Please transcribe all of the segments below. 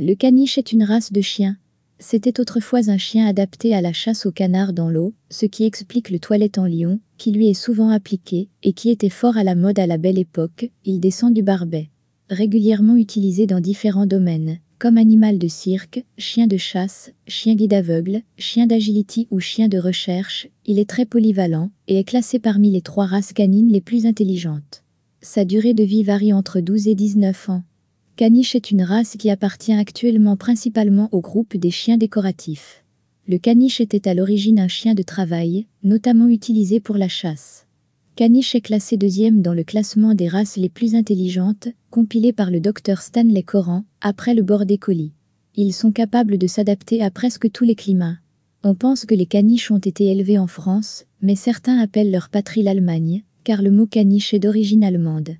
Le caniche est une race de chien. C'était autrefois un chien adapté à la chasse aux canards dans l'eau, ce qui explique le toilette en lion, qui lui est souvent appliqué et qui était fort à la mode à la belle époque, il descend du barbet. Régulièrement utilisé dans différents domaines, comme animal de cirque, chien de chasse, chien guide aveugle, chien d'agility ou chien de recherche, il est très polyvalent et est classé parmi les trois races canines les plus intelligentes. Sa durée de vie varie entre 12 et 19 ans. Caniche est une race qui appartient actuellement principalement au groupe des chiens décoratifs. Le caniche était à l'origine un chien de travail, notamment utilisé pour la chasse. Caniche est classé deuxième dans le classement des races les plus intelligentes, compilé par le docteur Stanley Coran, après le bord des colis. Ils sont capables de s'adapter à presque tous les climats. On pense que les caniches ont été élevés en France, mais certains appellent leur patrie l'Allemagne, car le mot caniche est d'origine allemande.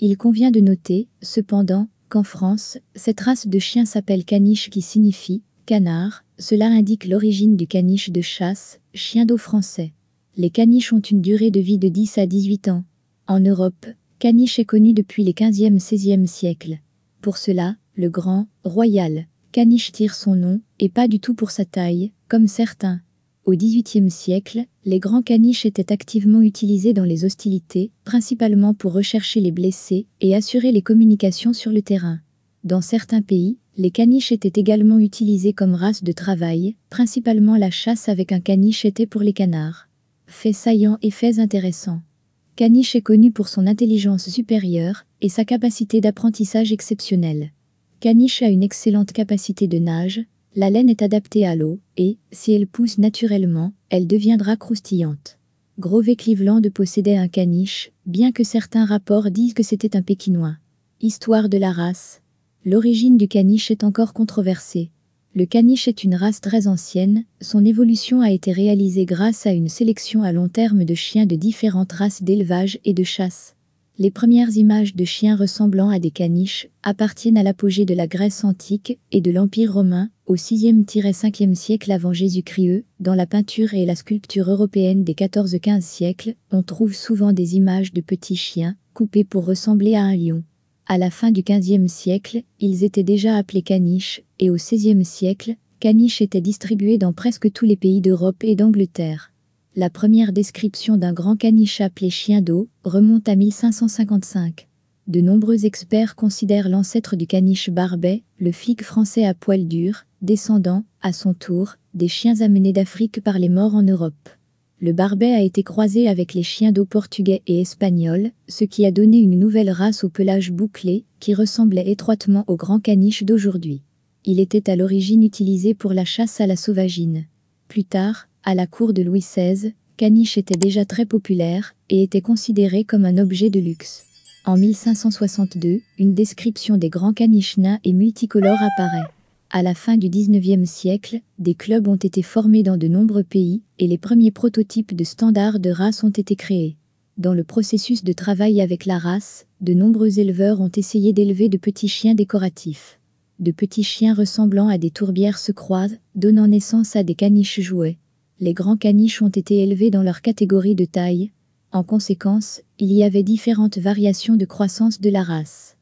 Il convient de noter, cependant, qu'en France, cette race de chien s'appelle caniche qui signifie canard, cela indique l'origine du caniche de chasse, chien d'eau français. Les caniches ont une durée de vie de 10 à 18 ans. En Europe, caniche est connu depuis les 15e-16e siècles. Pour cela, le grand, royal, caniche tire son nom, et pas du tout pour sa taille, comme certains. Au 18e siècle, les grands caniches étaient activement utilisés dans les hostilités, principalement pour rechercher les blessés et assurer les communications sur le terrain. Dans certains pays, les caniches étaient également utilisés comme race de travail, principalement la chasse avec un caniche était pour les canards. Fait saillants et faits intéressants. Caniche est connu pour son intelligence supérieure et sa capacité d'apprentissage exceptionnelle. Caniche a une excellente capacité de nage, la laine est adaptée à l'eau et, si elle pousse naturellement, elle deviendra croustillante. Grover Cleveland possédait un caniche, bien que certains rapports disent que c'était un Pékinois. Histoire de la race. L'origine du caniche est encore controversée. Le caniche est une race très ancienne, son évolution a été réalisée grâce à une sélection à long terme de chiens de différentes races d'élevage et de chasse. Les premières images de chiens ressemblant à des caniches appartiennent à l'apogée de la Grèce antique et de l'Empire romain au 6e-5e siècle avant Jésus-Christ. Dans la peinture et la sculpture européenne des 14-15 siècles, on trouve souvent des images de petits chiens coupés pour ressembler à un lion. À la fin du 15e siècle, ils étaient déjà appelés caniches, et au 16e siècle, caniches étaient distribuées dans presque tous les pays d'Europe et d'Angleterre. La première description d'un grand caniche appelé chien d'eau remonte à 1555. De nombreux experts considèrent l'ancêtre du caniche barbet, le figue français à poil dur, descendant, à son tour, des chiens amenés d'Afrique par les morts en Europe. Le barbet a été croisé avec les chiens d'eau portugais et espagnols, ce qui a donné une nouvelle race au pelage bouclé, qui ressemblait étroitement au grand caniche d'aujourd'hui. Il était à l'origine utilisé pour la chasse à la sauvagine. Plus tard, à la cour de Louis XVI, Caniche était déjà très populaire et était considéré comme un objet de luxe. En 1562, une description des grands caniches nains et multicolores apparaît. À la fin du XIXe siècle, des clubs ont été formés dans de nombreux pays et les premiers prototypes de standards de race ont été créés. Dans le processus de travail avec la race, de nombreux éleveurs ont essayé d'élever de petits chiens décoratifs. De petits chiens ressemblant à des tourbières se croisent, donnant naissance à des caniches jouets les grands caniches ont été élevés dans leur catégorie de taille. En conséquence, il y avait différentes variations de croissance de la race.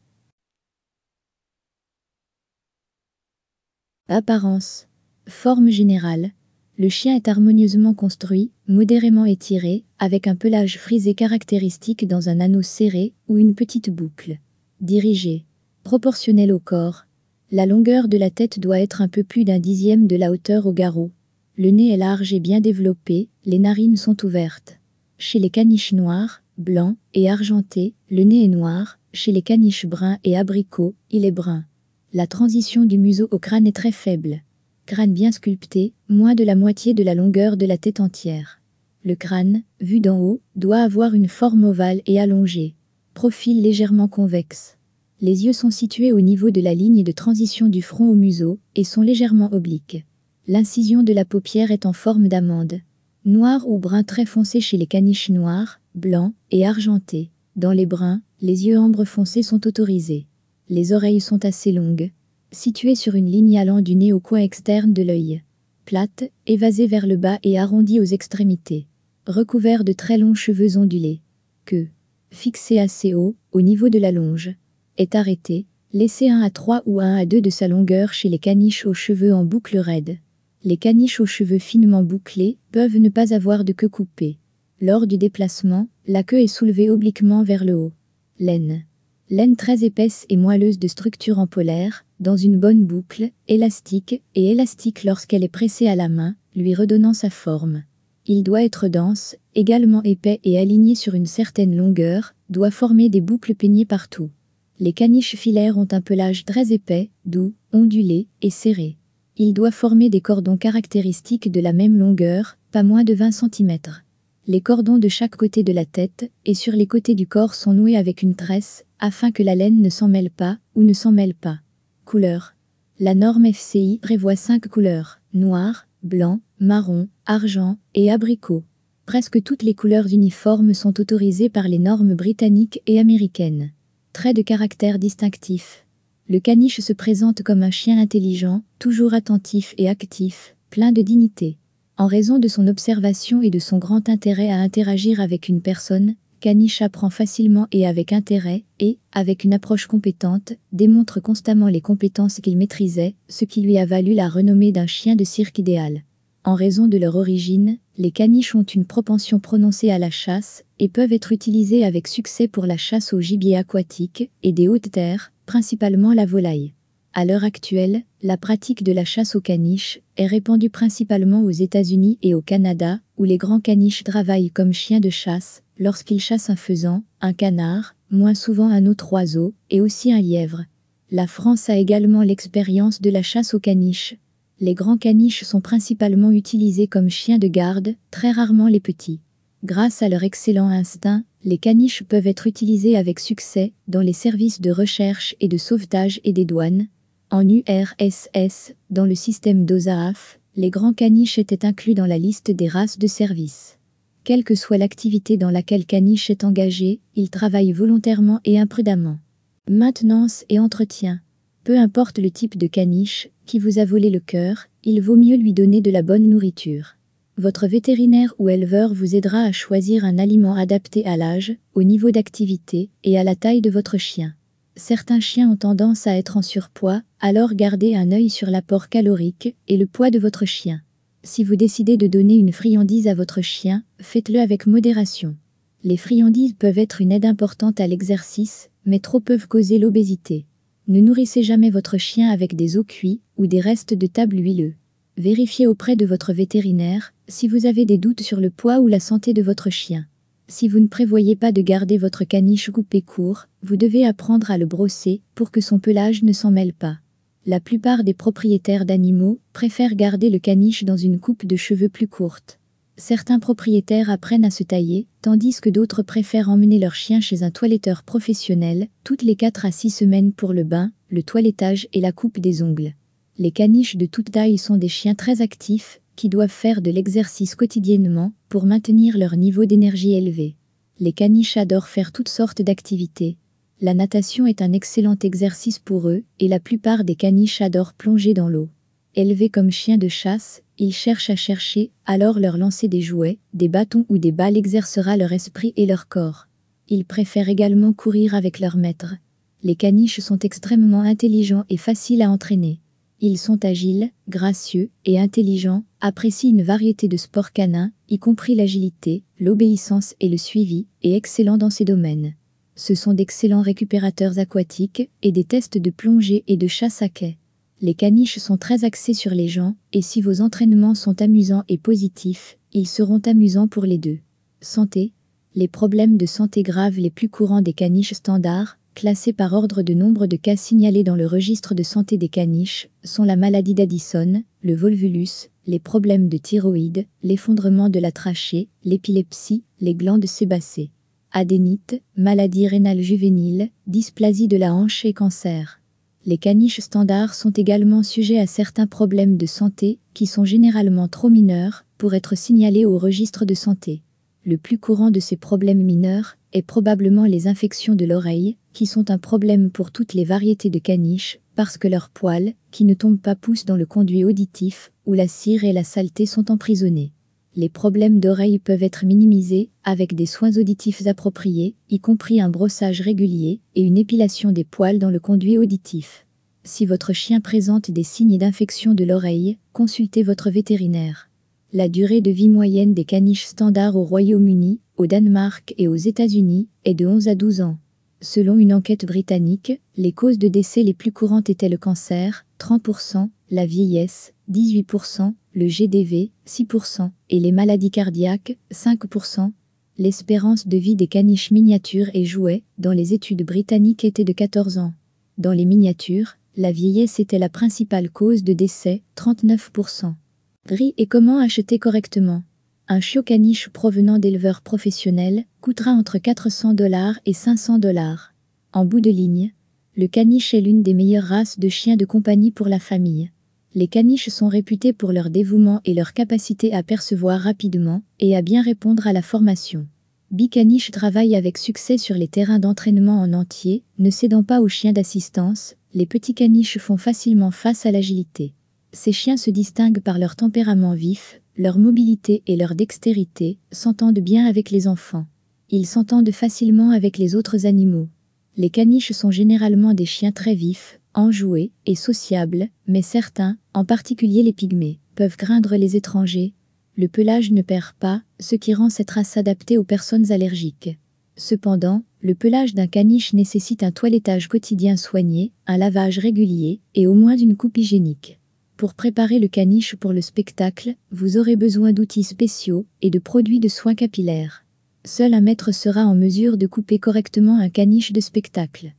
Apparence. Forme générale. Le chien est harmonieusement construit, modérément étiré, avec un pelage frisé caractéristique dans un anneau serré ou une petite boucle. Dirigé. Proportionnel au corps. La longueur de la tête doit être un peu plus d'un dixième de la hauteur au garrot. Le nez est large et bien développé, les narines sont ouvertes. Chez les caniches noirs, blancs et argentés, le nez est noir, chez les caniches bruns et abricots, il est brun. La transition du museau au crâne est très faible. Crâne bien sculpté, moins de la moitié de la longueur de la tête entière. Le crâne, vu d'en haut, doit avoir une forme ovale et allongée. Profil légèrement convexe. Les yeux sont situés au niveau de la ligne de transition du front au museau et sont légèrement obliques. L'incision de la paupière est en forme d'amande, Noir ou brun très foncé chez les caniches noirs, blancs et argentés. Dans les bruns, les yeux ambre foncé sont autorisés. Les oreilles sont assez longues, situées sur une ligne allant du nez au coin externe de l'œil, plates, évasées vers le bas et arrondies aux extrémités, Recouvert de très longs cheveux ondulés. Queue, fixée assez haut, au niveau de la longe, est arrêtée, laissée 1 à 3 ou 1 à 2 de sa longueur chez les caniches aux cheveux en boucle raide les caniches aux cheveux finement bouclés peuvent ne pas avoir de queue coupée. Lors du déplacement, la queue est soulevée obliquement vers le haut. Laine. Laine très épaisse et moelleuse de structure en polaire, dans une bonne boucle, élastique et élastique lorsqu'elle est pressée à la main, lui redonnant sa forme. Il doit être dense, également épais et aligné sur une certaine longueur, doit former des boucles peignées partout. Les caniches filaires ont un pelage très épais, doux, ondulé et serré. Il doit former des cordons caractéristiques de la même longueur, pas moins de 20 cm. Les cordons de chaque côté de la tête et sur les côtés du corps sont noués avec une tresse, afin que la laine ne s'en mêle pas ou ne s'en mêle pas. Couleur. La norme FCI prévoit 5 couleurs, noir, blanc, marron, argent et abricot. Presque toutes les couleurs uniformes sont autorisées par les normes britanniques et américaines. Traits de caractère distinctifs le caniche se présente comme un chien intelligent, toujours attentif et actif, plein de dignité. En raison de son observation et de son grand intérêt à interagir avec une personne, Caniche apprend facilement et avec intérêt, et, avec une approche compétente, démontre constamment les compétences qu'il maîtrisait, ce qui lui a valu la renommée d'un chien de cirque idéal. En raison de leur origine, les caniches ont une propension prononcée à la chasse et peuvent être utilisées avec succès pour la chasse au gibier aquatique et des hautes terres, principalement la volaille. À l'heure actuelle, la pratique de la chasse aux caniches est répandue principalement aux États-Unis et au Canada, où les grands caniches travaillent comme chiens de chasse lorsqu'ils chassent un faisan, un canard, moins souvent un autre oiseau, et aussi un lièvre. La France a également l'expérience de la chasse aux caniches, les grands caniches sont principalement utilisés comme chiens de garde, très rarement les petits. Grâce à leur excellent instinct, les caniches peuvent être utilisés avec succès dans les services de recherche et de sauvetage et des douanes. En URSS, dans le système d'OSAAF, les grands caniches étaient inclus dans la liste des races de service. Quelle que soit l'activité dans laquelle caniche est engagé, il travaille volontairement et imprudemment. Maintenance et entretien. Peu importe le type de caniche qui vous a volé le cœur, il vaut mieux lui donner de la bonne nourriture. Votre vétérinaire ou éleveur vous aidera à choisir un aliment adapté à l'âge, au niveau d'activité et à la taille de votre chien. Certains chiens ont tendance à être en surpoids, alors gardez un œil sur l'apport calorique et le poids de votre chien. Si vous décidez de donner une friandise à votre chien, faites-le avec modération. Les friandises peuvent être une aide importante à l'exercice, mais trop peuvent causer l'obésité. Ne nourrissez jamais votre chien avec des os cuits ou des restes de table huileux. Vérifiez auprès de votre vétérinaire si vous avez des doutes sur le poids ou la santé de votre chien. Si vous ne prévoyez pas de garder votre caniche coupé court, vous devez apprendre à le brosser pour que son pelage ne s'en mêle pas. La plupart des propriétaires d'animaux préfèrent garder le caniche dans une coupe de cheveux plus courte certains propriétaires apprennent à se tailler, tandis que d'autres préfèrent emmener leur chien chez un toiletteur professionnel, toutes les 4 à 6 semaines pour le bain, le toilettage et la coupe des ongles. Les caniches de toute taille sont des chiens très actifs, qui doivent faire de l'exercice quotidiennement pour maintenir leur niveau d'énergie élevé. Les caniches adorent faire toutes sortes d'activités. La natation est un excellent exercice pour eux et la plupart des caniches adorent plonger dans l'eau. Élevés comme chiens de chasse, ils cherchent à chercher, alors leur lancer des jouets, des bâtons ou des balles exercera leur esprit et leur corps. Ils préfèrent également courir avec leur maître. Les caniches sont extrêmement intelligents et faciles à entraîner. Ils sont agiles, gracieux et intelligents, apprécient une variété de sports canins, y compris l'agilité, l'obéissance et le suivi, et excellents dans ces domaines. Ce sont d'excellents récupérateurs aquatiques et des tests de plongée et de chasse à quai. Les caniches sont très axées sur les gens, et si vos entraînements sont amusants et positifs, ils seront amusants pour les deux. Santé Les problèmes de santé graves les plus courants des caniches standards, classés par ordre de nombre de cas signalés dans le registre de santé des caniches, sont la maladie d'Addison, le volvulus, les problèmes de thyroïde, l'effondrement de la trachée, l'épilepsie, les glandes sébacées. Adénite, maladie rénale juvénile, dysplasie de la hanche et cancer. Les caniches standards sont également sujets à certains problèmes de santé qui sont généralement trop mineurs pour être signalés au registre de santé. Le plus courant de ces problèmes mineurs est probablement les infections de l'oreille, qui sont un problème pour toutes les variétés de caniches, parce que leurs poils, qui ne tombent pas poussent dans le conduit auditif, où la cire et la saleté sont emprisonnés les problèmes d'oreille peuvent être minimisés avec des soins auditifs appropriés, y compris un brossage régulier et une épilation des poils dans le conduit auditif. Si votre chien présente des signes d'infection de l'oreille, consultez votre vétérinaire. La durée de vie moyenne des caniches standards au Royaume-Uni, au Danemark et aux États-Unis est de 11 à 12 ans. Selon une enquête britannique, les causes de décès les plus courantes étaient le cancer, 30%, la vieillesse, 18%, le GDV, 6%, et les maladies cardiaques, 5%. L'espérance de vie des caniches miniatures et jouets, dans les études britanniques, était de 14 ans. Dans les miniatures, la vieillesse était la principale cause de décès, 39%. Gris et comment acheter correctement Un chiot caniche provenant d'éleveurs professionnels coûtera entre 400 dollars et 500 dollars. En bout de ligne, le caniche est l'une des meilleures races de chiens de compagnie pour la famille. Les caniches sont réputés pour leur dévouement et leur capacité à percevoir rapidement et à bien répondre à la formation. Bicaniche travaille avec succès sur les terrains d'entraînement en entier, ne cédant pas aux chiens d'assistance, les petits caniches font facilement face à l'agilité. Ces chiens se distinguent par leur tempérament vif, leur mobilité et leur dextérité, s'entendent bien avec les enfants. Ils s'entendent facilement avec les autres animaux. Les caniches sont généralement des chiens très vifs, enjoués et sociables, mais certains, en particulier les pygmées, peuvent craindre les étrangers. Le pelage ne perd pas, ce qui rend cette race adaptée aux personnes allergiques. Cependant, le pelage d'un caniche nécessite un toilettage quotidien soigné, un lavage régulier et au moins d'une coupe hygiénique. Pour préparer le caniche pour le spectacle, vous aurez besoin d'outils spéciaux et de produits de soins capillaires. Seul un maître sera en mesure de couper correctement un caniche de spectacle.